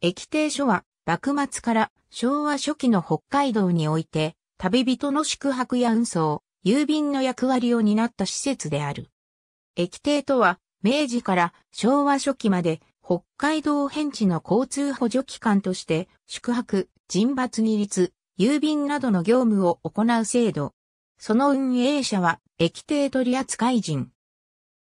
駅停所は、幕末から昭和初期の北海道において、旅人の宿泊や運送、郵便の役割を担った施設である。駅停とは、明治から昭和初期まで、北海道返地の交通補助機関として、宿泊、人抜二律、郵便などの業務を行う制度。その運営者は、駅停取扱人。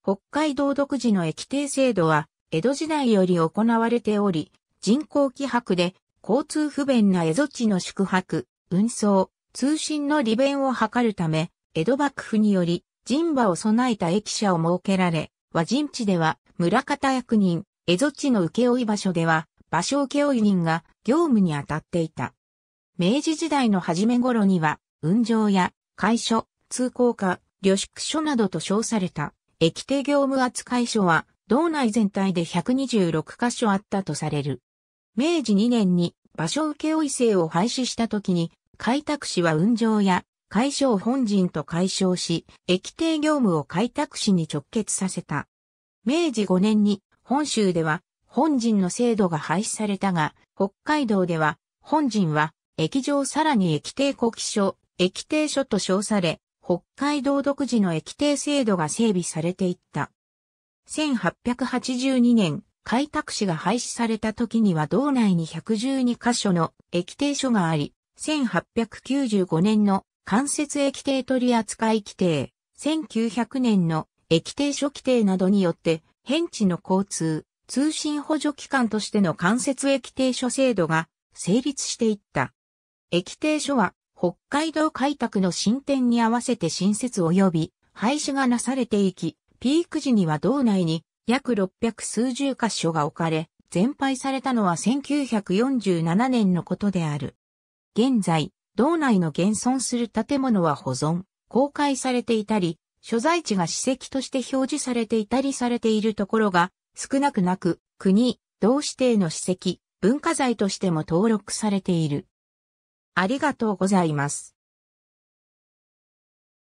北海道独自の駅停制度は、江戸時代より行われており、人工気迫で交通不便な江戸地の宿泊、運送、通信の利便を図るため、江戸幕府により人馬を備えた駅舎を設けられ、和人地では村方役人、江戸地の請負場所では場所請負人が業務に当たっていた。明治時代の初め頃には、運上や会所、通行課、旅宿所などと称された、駅定業務扱い所は、道内全体で126箇所あったとされる。明治2年に場所請負制を廃止した時に、開拓士は運上や解消本陣と解消し、駅定業務を開拓士に直結させた。明治5年に本州では本陣の制度が廃止されたが、北海道では本陣は駅上さらに駅定国記所、駅定所と称され、北海道独自の駅定制度が整備されていった。1882年、開拓市が廃止された時には道内に112カ所の駅定所があり、1895年の間接駅定取扱規定、1900年の駅定所規定などによって、変地の交通、通信補助機関としての間接駅定所制度が成立していった。駅定所は北海道開拓の進展に合わせて新設及び廃止がなされていき、ピーク時には道内に約六百数十箇所が置かれ、全廃されたのは1947年のことである。現在、道内の現存する建物は保存、公開されていたり、所在地が史跡として表示されていたりされているところが少なくなく、国、同指定の史跡、文化財としても登録されている。ありがとうございます。